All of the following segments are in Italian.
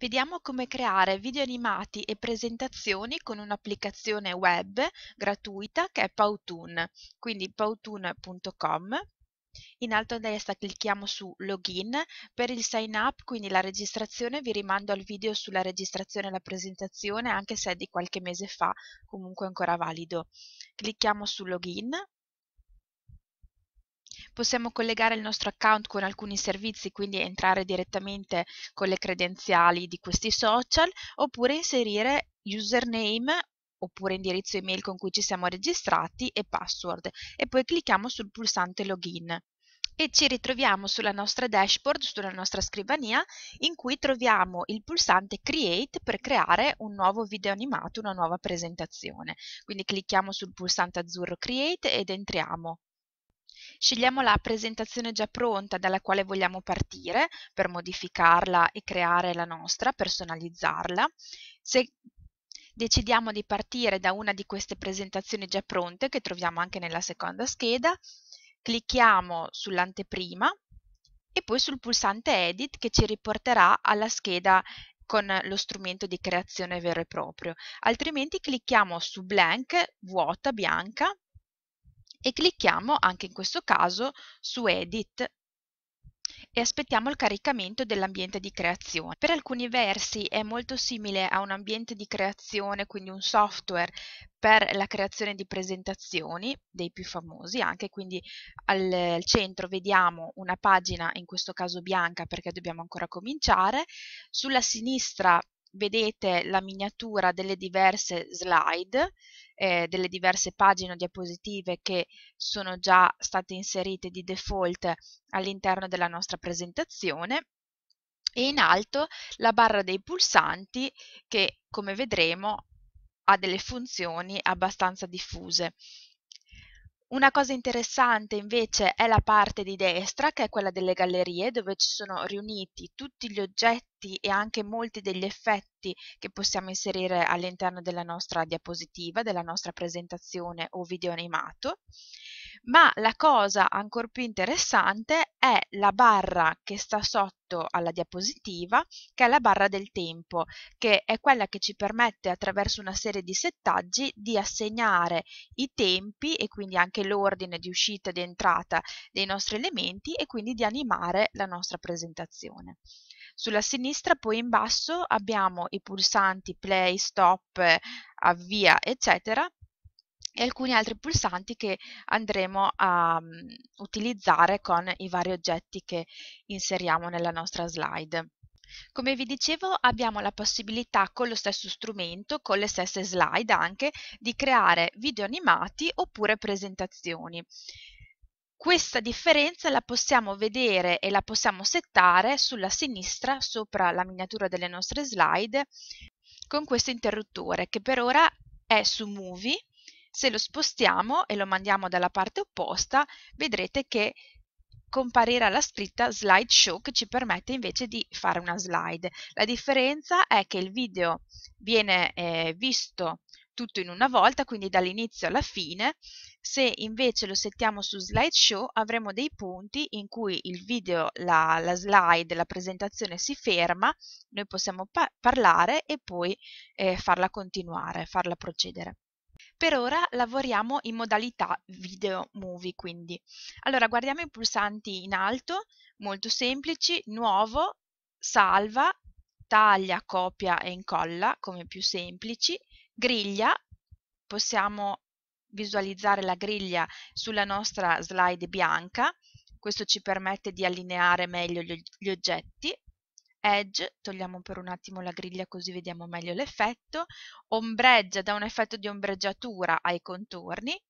Vediamo come creare video animati e presentazioni con un'applicazione web gratuita che è Powtoon, quindi powtoon.com. In alto a destra clicchiamo su Login. Per il sign up, quindi la registrazione, vi rimando al video sulla registrazione e la presentazione, anche se è di qualche mese fa, comunque ancora valido. Clicchiamo su Login possiamo collegare il nostro account con alcuni servizi, quindi entrare direttamente con le credenziali di questi social, oppure inserire username oppure indirizzo email con cui ci siamo registrati e password e poi clicchiamo sul pulsante login e ci ritroviamo sulla nostra dashboard, sulla nostra scrivania, in cui troviamo il pulsante Create per creare un nuovo video animato, una nuova presentazione. Quindi clicchiamo sul pulsante azzurro Create ed entriamo Scegliamo la presentazione già pronta dalla quale vogliamo partire per modificarla e creare la nostra, personalizzarla. Se decidiamo di partire da una di queste presentazioni già pronte che troviamo anche nella seconda scheda, clicchiamo sull'anteprima e poi sul pulsante Edit che ci riporterà alla scheda con lo strumento di creazione vero e proprio, altrimenti clicchiamo su Blank, vuota bianca, e clicchiamo anche in questo caso su Edit e aspettiamo il caricamento dell'ambiente di creazione. Per alcuni versi è molto simile a un ambiente di creazione, quindi un software per la creazione di presentazioni, dei più famosi anche, quindi al, al centro vediamo una pagina, in questo caso bianca perché dobbiamo ancora cominciare, sulla sinistra vedete la miniatura delle diverse slide eh, delle diverse pagine o diapositive che sono già state inserite di default all'interno della nostra presentazione e in alto la barra dei pulsanti che come vedremo ha delle funzioni abbastanza diffuse una cosa interessante invece è la parte di destra, che è quella delle gallerie, dove ci sono riuniti tutti gli oggetti e anche molti degli effetti che possiamo inserire all'interno della nostra diapositiva, della nostra presentazione o video animato ma la cosa ancora più interessante è la barra che sta sotto alla diapositiva, che è la barra del tempo, che è quella che ci permette attraverso una serie di settaggi di assegnare i tempi e quindi anche l'ordine di uscita e di entrata dei nostri elementi e quindi di animare la nostra presentazione. Sulla sinistra poi in basso abbiamo i pulsanti play, stop, avvia, eccetera, e alcuni altri pulsanti che andremo a um, utilizzare con i vari oggetti che inseriamo nella nostra slide. Come vi dicevo abbiamo la possibilità con lo stesso strumento, con le stesse slide anche, di creare video animati oppure presentazioni. Questa differenza la possiamo vedere e la possiamo settare sulla sinistra sopra la miniatura delle nostre slide con questo interruttore che per ora è su Movie se lo spostiamo e lo mandiamo dalla parte opposta, vedrete che comparirà la scritta slideshow che ci permette invece di fare una slide. La differenza è che il video viene eh, visto tutto in una volta, quindi dall'inizio alla fine. Se invece lo settiamo su slideshow avremo dei punti in cui il video, la, la slide, la presentazione si ferma, noi possiamo pa parlare e poi eh, farla continuare, farla procedere. Per ora lavoriamo in modalità video movie quindi. Allora guardiamo i pulsanti in alto, molto semplici, nuovo, salva, taglia, copia e incolla come più semplici, griglia, possiamo visualizzare la griglia sulla nostra slide bianca, questo ci permette di allineare meglio gli oggetti, edge, togliamo per un attimo la griglia così vediamo meglio l'effetto, ombreggia, dà un effetto di ombreggiatura ai contorni,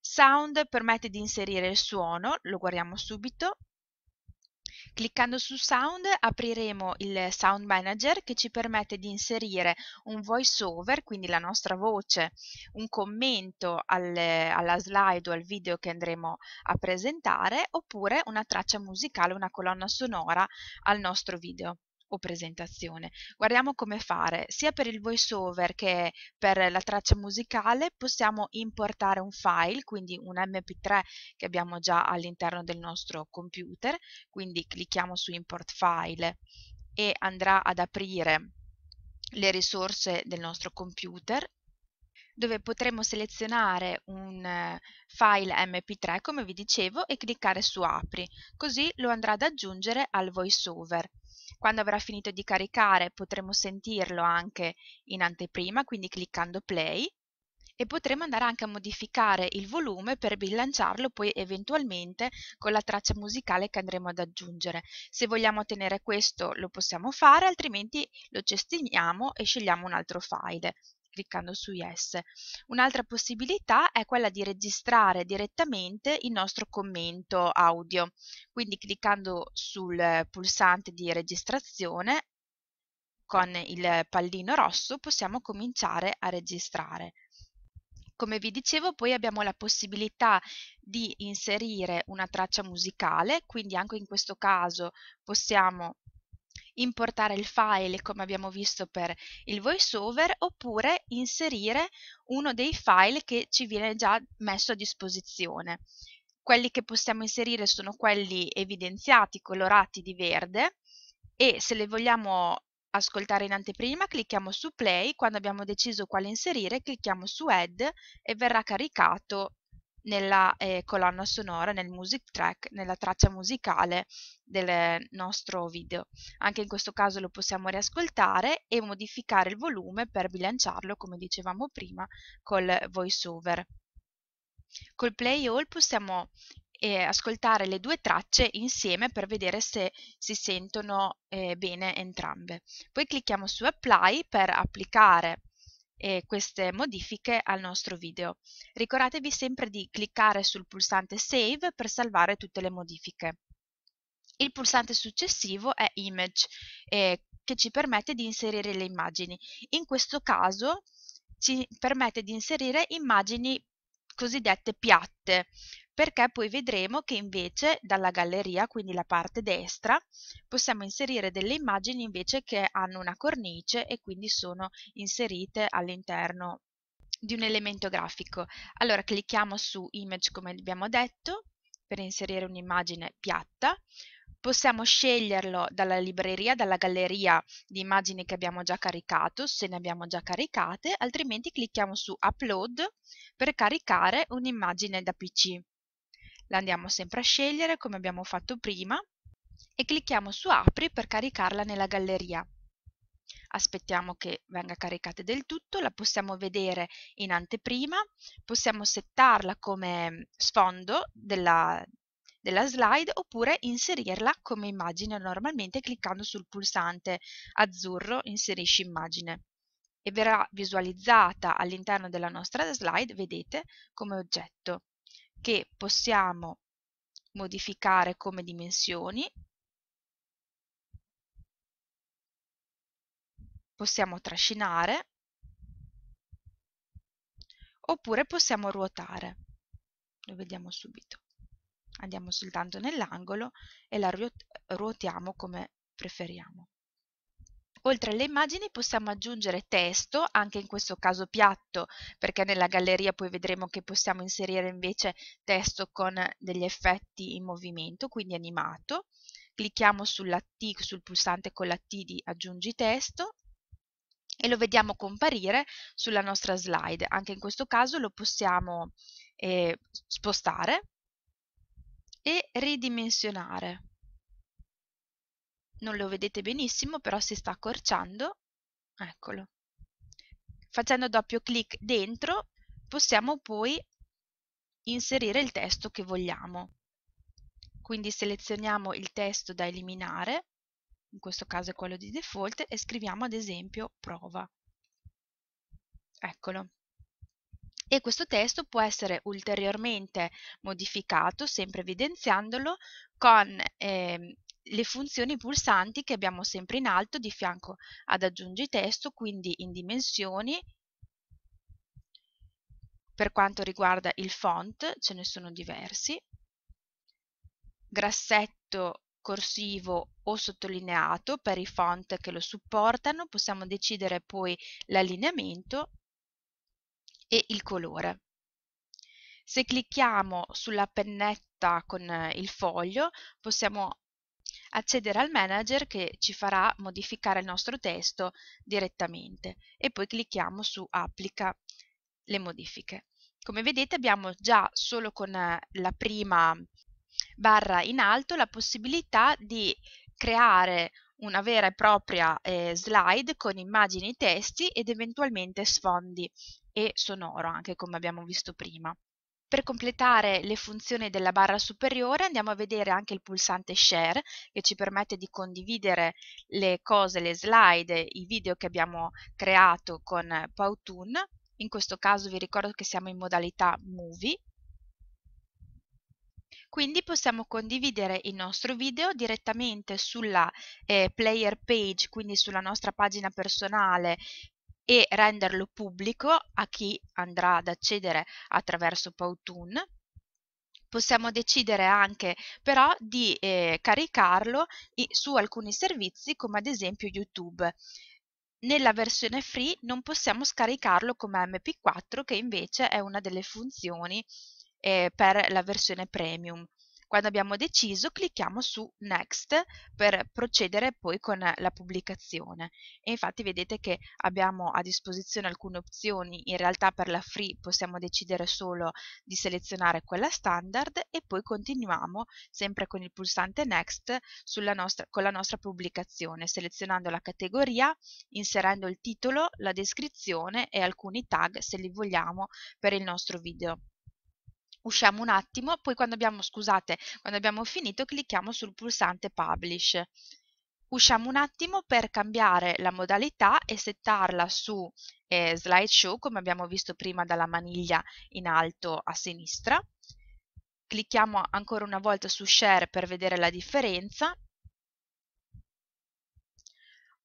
sound permette di inserire il suono, lo guardiamo subito, Cliccando su Sound apriremo il Sound Manager che ci permette di inserire un voiceover, quindi la nostra voce, un commento al, alla slide o al video che andremo a presentare oppure una traccia musicale, una colonna sonora al nostro video o presentazione. Guardiamo come fare. Sia per il voiceover che per la traccia musicale possiamo importare un file, quindi un mp3 che abbiamo già all'interno del nostro computer, quindi clicchiamo su import file e andrà ad aprire le risorse del nostro computer dove potremo selezionare un eh, file mp3 come vi dicevo e cliccare su apri così lo andrà ad aggiungere al voiceover quando avrà finito di caricare potremo sentirlo anche in anteprima, quindi cliccando play e potremo andare anche a modificare il volume per bilanciarlo poi eventualmente con la traccia musicale che andremo ad aggiungere. Se vogliamo tenere questo lo possiamo fare, altrimenti lo cestiniamo e scegliamo un altro file cliccando su Yes. Un'altra possibilità è quella di registrare direttamente il nostro commento audio, quindi cliccando sul pulsante di registrazione con il pallino rosso possiamo cominciare a registrare. Come vi dicevo poi abbiamo la possibilità di inserire una traccia musicale, quindi anche in questo caso possiamo importare il file come abbiamo visto per il voiceover oppure inserire uno dei file che ci viene già messo a disposizione. Quelli che possiamo inserire sono quelli evidenziati, colorati di verde e se le vogliamo ascoltare in anteprima clicchiamo su play, quando abbiamo deciso quale inserire clicchiamo su add e verrà caricato nella eh, colonna sonora, nel music track, nella traccia musicale del nostro video. Anche in questo caso lo possiamo riascoltare e modificare il volume per bilanciarlo, come dicevamo prima, col voiceover. Col play all possiamo eh, ascoltare le due tracce insieme per vedere se si sentono eh, bene entrambe. Poi clicchiamo su apply per applicare eh, queste modifiche al nostro video. Ricordatevi sempre di cliccare sul pulsante Save per salvare tutte le modifiche. Il pulsante successivo è Image eh, che ci permette di inserire le immagini. In questo caso ci permette di inserire immagini cosiddette piatte, perché poi vedremo che invece dalla galleria, quindi la parte destra, possiamo inserire delle immagini invece che hanno una cornice e quindi sono inserite all'interno di un elemento grafico. Allora clicchiamo su Image come abbiamo detto per inserire un'immagine piatta, possiamo sceglierlo dalla libreria, dalla galleria di immagini che abbiamo già caricato, se ne abbiamo già caricate, altrimenti clicchiamo su Upload per caricare un'immagine da PC la andiamo sempre a scegliere come abbiamo fatto prima e clicchiamo su apri per caricarla nella galleria. Aspettiamo che venga caricata del tutto, la possiamo vedere in anteprima, possiamo settarla come sfondo della, della slide oppure inserirla come immagine normalmente cliccando sul pulsante azzurro inserisci immagine e verrà visualizzata all'interno della nostra slide, vedete, come oggetto che possiamo modificare come dimensioni, possiamo trascinare oppure possiamo ruotare. Lo vediamo subito. Andiamo soltanto nell'angolo e la ruotiamo come preferiamo. Oltre alle immagini possiamo aggiungere testo, anche in questo caso piatto, perché nella galleria poi vedremo che possiamo inserire invece testo con degli effetti in movimento, quindi animato. Clicchiamo sulla T, sul pulsante con la T di aggiungi testo e lo vediamo comparire sulla nostra slide. Anche in questo caso lo possiamo eh, spostare e ridimensionare non lo vedete benissimo, però si sta accorciando, eccolo. Facendo doppio clic dentro possiamo poi inserire il testo che vogliamo. Quindi selezioniamo il testo da eliminare, in questo caso è quello di default, e scriviamo ad esempio prova. Eccolo. E questo testo può essere ulteriormente modificato, sempre evidenziandolo, con eh, le funzioni pulsanti che abbiamo sempre in alto di fianco ad aggiungi testo, quindi in dimensioni, per quanto riguarda il font ce ne sono diversi, grassetto corsivo o sottolineato per i font che lo supportano, possiamo decidere poi l'allineamento e il colore. Se clicchiamo sulla pennetta con il foglio possiamo accedere al manager che ci farà modificare il nostro testo direttamente e poi clicchiamo su applica le modifiche. Come vedete abbiamo già solo con eh, la prima barra in alto la possibilità di creare una vera e propria eh, slide con immagini, testi ed eventualmente sfondi e sonoro, anche come abbiamo visto prima. Per completare le funzioni della barra superiore andiamo a vedere anche il pulsante share che ci permette di condividere le cose, le slide, i video che abbiamo creato con Powtoon. In questo caso vi ricordo che siamo in modalità movie quindi possiamo condividere il nostro video direttamente sulla eh, player page, quindi sulla nostra pagina personale e renderlo pubblico a chi andrà ad accedere attraverso Powtoon. Possiamo decidere anche però di eh, caricarlo su alcuni servizi come ad esempio YouTube. Nella versione free non possiamo scaricarlo come MP4 che invece è una delle funzioni eh, per la versione premium. Quando abbiamo deciso clicchiamo su Next per procedere poi con la pubblicazione e infatti vedete che abbiamo a disposizione alcune opzioni, in realtà per la free possiamo decidere solo di selezionare quella standard e poi continuiamo sempre con il pulsante Next nostra, con la nostra pubblicazione selezionando la categoria, inserendo il titolo, la descrizione e alcuni tag se li vogliamo per il nostro video usciamo un attimo, poi quando abbiamo, scusate, quando abbiamo finito clicchiamo sul pulsante Publish. Usciamo un attimo per cambiare la modalità e settarla su eh, Slideshow, come abbiamo visto prima dalla maniglia in alto a sinistra. Clicchiamo ancora una volta su Share per vedere la differenza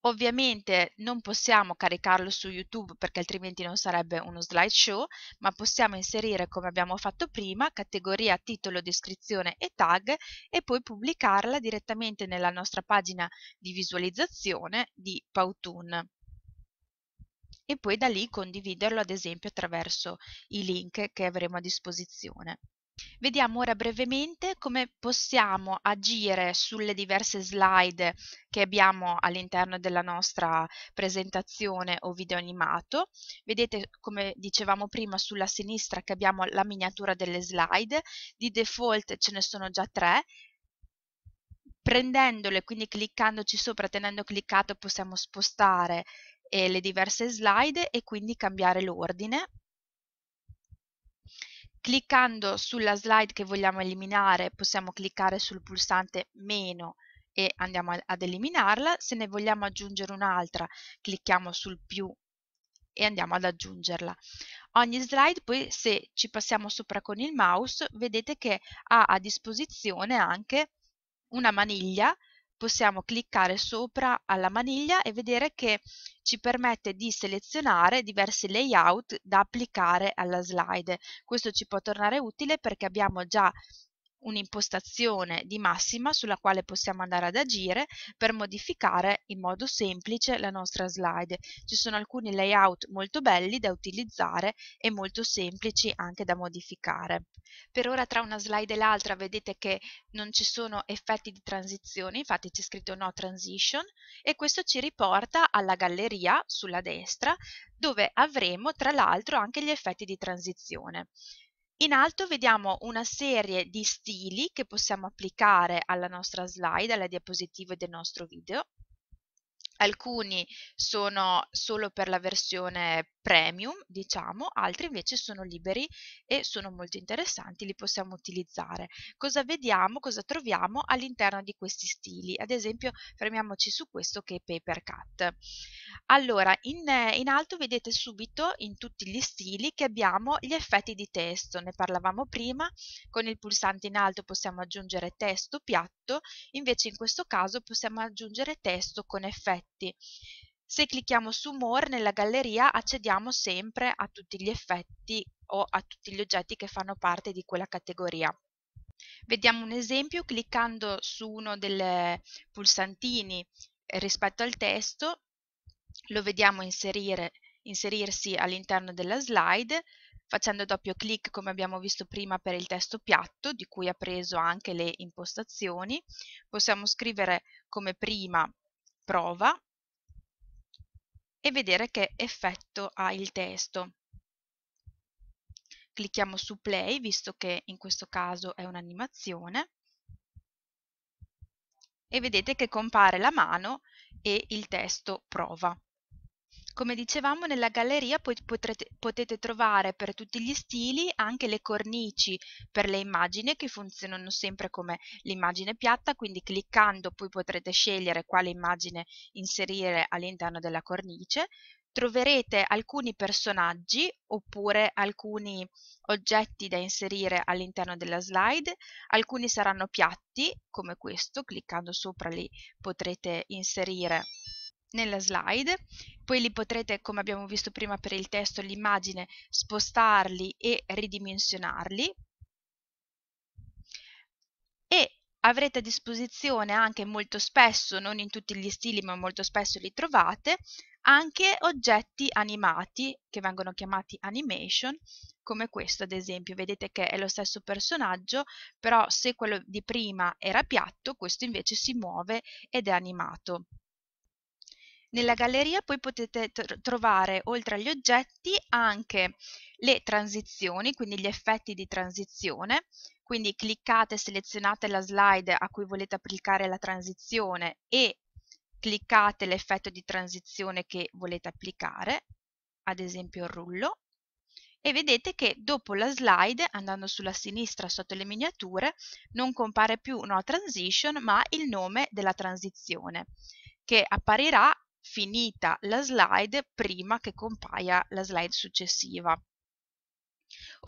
Ovviamente non possiamo caricarlo su YouTube perché altrimenti non sarebbe uno slideshow, ma possiamo inserire come abbiamo fatto prima categoria, titolo, descrizione e tag e poi pubblicarla direttamente nella nostra pagina di visualizzazione di Powtoon e poi da lì condividerlo ad esempio attraverso i link che avremo a disposizione. Vediamo ora brevemente come possiamo agire sulle diverse slide che abbiamo all'interno della nostra presentazione o video animato. Vedete, come dicevamo prima, sulla sinistra che abbiamo la miniatura delle slide, di default ce ne sono già tre, prendendole, quindi cliccandoci sopra, tenendo cliccato possiamo spostare eh, le diverse slide e quindi cambiare l'ordine Cliccando sulla slide che vogliamo eliminare possiamo cliccare sul pulsante meno e andiamo ad eliminarla, se ne vogliamo aggiungere un'altra clicchiamo sul più e andiamo ad aggiungerla. Ogni slide poi se ci passiamo sopra con il mouse vedete che ha a disposizione anche una maniglia possiamo cliccare sopra alla maniglia e vedere che ci permette di selezionare diversi layout da applicare alla slide. Questo ci può tornare utile perché abbiamo già un'impostazione di massima sulla quale possiamo andare ad agire per modificare in modo semplice la nostra slide. Ci sono alcuni layout molto belli da utilizzare e molto semplici anche da modificare. Per ora tra una slide e l'altra vedete che non ci sono effetti di transizione, infatti c'è scritto no transition e questo ci riporta alla galleria sulla destra dove avremo tra l'altro anche gli effetti di transizione. In alto vediamo una serie di stili che possiamo applicare alla nostra slide, alla diapositiva del nostro video alcuni sono solo per la versione premium, diciamo, altri invece sono liberi e sono molto interessanti, li possiamo utilizzare. Cosa vediamo, cosa troviamo all'interno di questi stili? Ad esempio, fermiamoci su questo che è Paper Cut. Allora, in, in alto vedete subito in tutti gli stili che abbiamo gli effetti di testo, ne parlavamo prima, con il pulsante in alto possiamo aggiungere testo piatto tutto, invece in questo caso possiamo aggiungere testo con effetti. Se clicchiamo su More nella galleria accediamo sempre a tutti gli effetti o a tutti gli oggetti che fanno parte di quella categoria. Vediamo un esempio cliccando su uno dei pulsantini eh, rispetto al testo, lo vediamo inserire, inserirsi all'interno della slide, facendo doppio clic come abbiamo visto prima per il testo piatto di cui ha preso anche le impostazioni possiamo scrivere come prima prova e vedere che effetto ha il testo clicchiamo su play visto che in questo caso è un'animazione e vedete che compare la mano e il testo prova come dicevamo, nella galleria potrete, potete trovare per tutti gli stili anche le cornici per le immagini che funzionano sempre come l'immagine piatta, quindi cliccando poi potrete scegliere quale immagine inserire all'interno della cornice. Troverete alcuni personaggi oppure alcuni oggetti da inserire all'interno della slide, alcuni saranno piatti come questo, cliccando sopra li potrete inserire nella slide, poi li potrete, come abbiamo visto prima per il testo e l'immagine, spostarli e ridimensionarli e avrete a disposizione anche molto spesso, non in tutti gli stili ma molto spesso li trovate, anche oggetti animati che vengono chiamati animation come questo ad esempio, vedete che è lo stesso personaggio però se quello di prima era piatto questo invece si muove ed è animato. Nella galleria poi potete trovare, oltre agli oggetti, anche le transizioni, quindi gli effetti di transizione, quindi cliccate e selezionate la slide a cui volete applicare la transizione e cliccate l'effetto di transizione che volete applicare, ad esempio il rullo, e vedete che dopo la slide, andando sulla sinistra sotto le miniature, non compare più no transition ma il nome della transizione che apparirà finita la slide prima che compaia la slide successiva.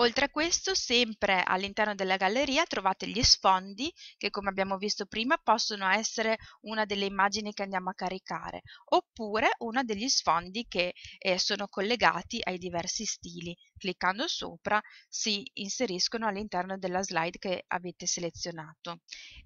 Oltre a questo, sempre all'interno della galleria trovate gli sfondi che come abbiamo visto prima possono essere una delle immagini che andiamo a caricare oppure uno degli sfondi che eh, sono collegati ai diversi stili. Cliccando sopra si inseriscono all'interno della slide che avete selezionato.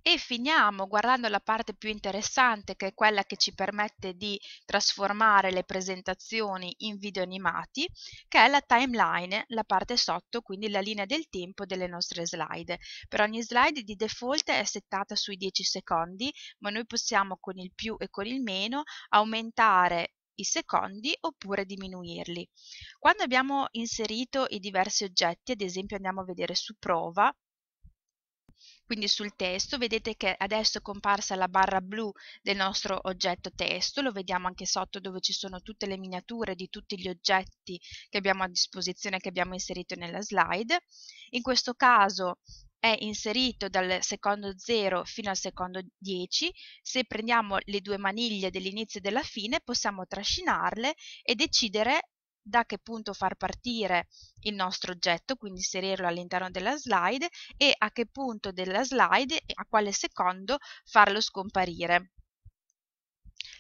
E finiamo guardando la parte più interessante che è quella che ci permette di trasformare le presentazioni in video animati che è la timeline, la parte sotto sotto quindi la linea del tempo delle nostre slide. Per ogni slide di default è settata sui 10 secondi, ma noi possiamo con il più e con il meno aumentare i secondi oppure diminuirli. Quando abbiamo inserito i diversi oggetti, ad esempio andiamo a vedere su prova, quindi sul testo vedete che adesso è comparsa la barra blu del nostro oggetto testo, lo vediamo anche sotto dove ci sono tutte le miniature di tutti gli oggetti che abbiamo a disposizione, che abbiamo inserito nella slide. In questo caso è inserito dal secondo 0 fino al secondo 10. Se prendiamo le due maniglie dell'inizio e della fine possiamo trascinarle e decidere da che punto far partire il nostro oggetto, quindi inserirlo all'interno della slide e a che punto della slide, e a quale secondo farlo scomparire.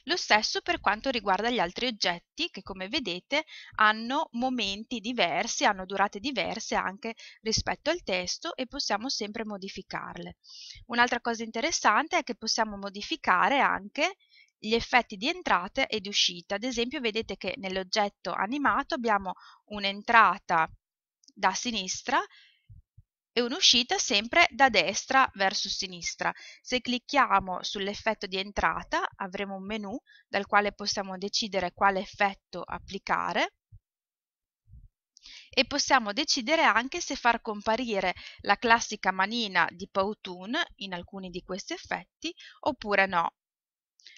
Lo stesso per quanto riguarda gli altri oggetti che come vedete hanno momenti diversi, hanno durate diverse anche rispetto al testo e possiamo sempre modificarle. Un'altra cosa interessante è che possiamo modificare anche gli effetti di entrata e di uscita. Ad esempio vedete che nell'oggetto animato abbiamo un'entrata da sinistra e un'uscita sempre da destra verso sinistra. Se clicchiamo sull'effetto di entrata avremo un menu dal quale possiamo decidere quale effetto applicare e possiamo decidere anche se far comparire la classica manina di Powtoon in alcuni di questi effetti oppure no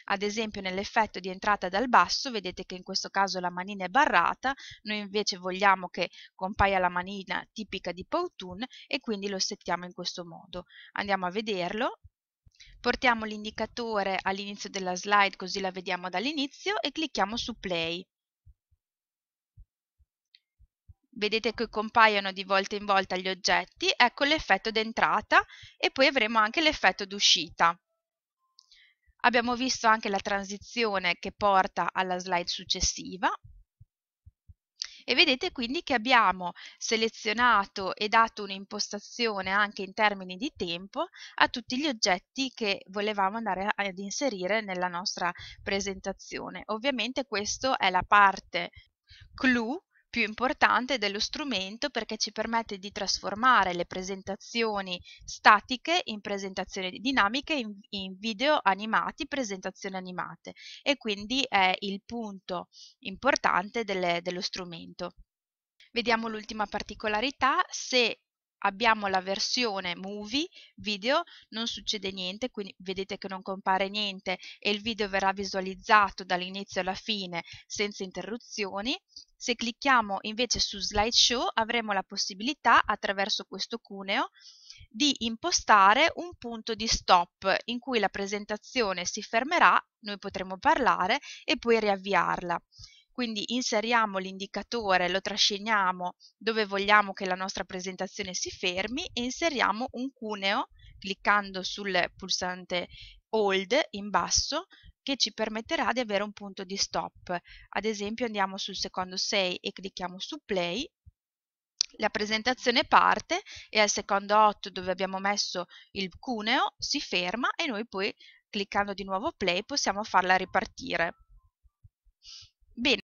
ad esempio nell'effetto di entrata dal basso vedete che in questo caso la manina è barrata noi invece vogliamo che compaia la manina tipica di Powtoon e quindi lo settiamo in questo modo andiamo a vederlo portiamo l'indicatore all'inizio della slide così la vediamo dall'inizio e clicchiamo su play vedete che compaiono di volta in volta gli oggetti, ecco l'effetto d'entrata e poi avremo anche l'effetto d'uscita. Abbiamo visto anche la transizione che porta alla slide successiva e vedete quindi che abbiamo selezionato e dato un'impostazione anche in termini di tempo a tutti gli oggetti che volevamo andare ad inserire nella nostra presentazione. Ovviamente questa è la parte clou più importante dello strumento perché ci permette di trasformare le presentazioni statiche in presentazioni dinamiche, in, in video animati, presentazioni animate e quindi è il punto importante delle, dello strumento. Vediamo l'ultima particolarità, se abbiamo la versione movie, video, non succede niente, quindi vedete che non compare niente e il video verrà visualizzato dall'inizio alla fine senza interruzioni. Se clicchiamo invece su slideshow avremo la possibilità attraverso questo cuneo di impostare un punto di stop in cui la presentazione si fermerà, noi potremo parlare e poi riavviarla. Quindi inseriamo l'indicatore, lo trasciniamo dove vogliamo che la nostra presentazione si fermi e inseriamo un cuneo cliccando sul pulsante hold in basso che ci permetterà di avere un punto di stop. Ad esempio andiamo sul secondo 6 e clicchiamo su play la presentazione parte e al secondo 8 dove abbiamo messo il cuneo si ferma e noi poi cliccando di nuovo play possiamo farla ripartire. Bene.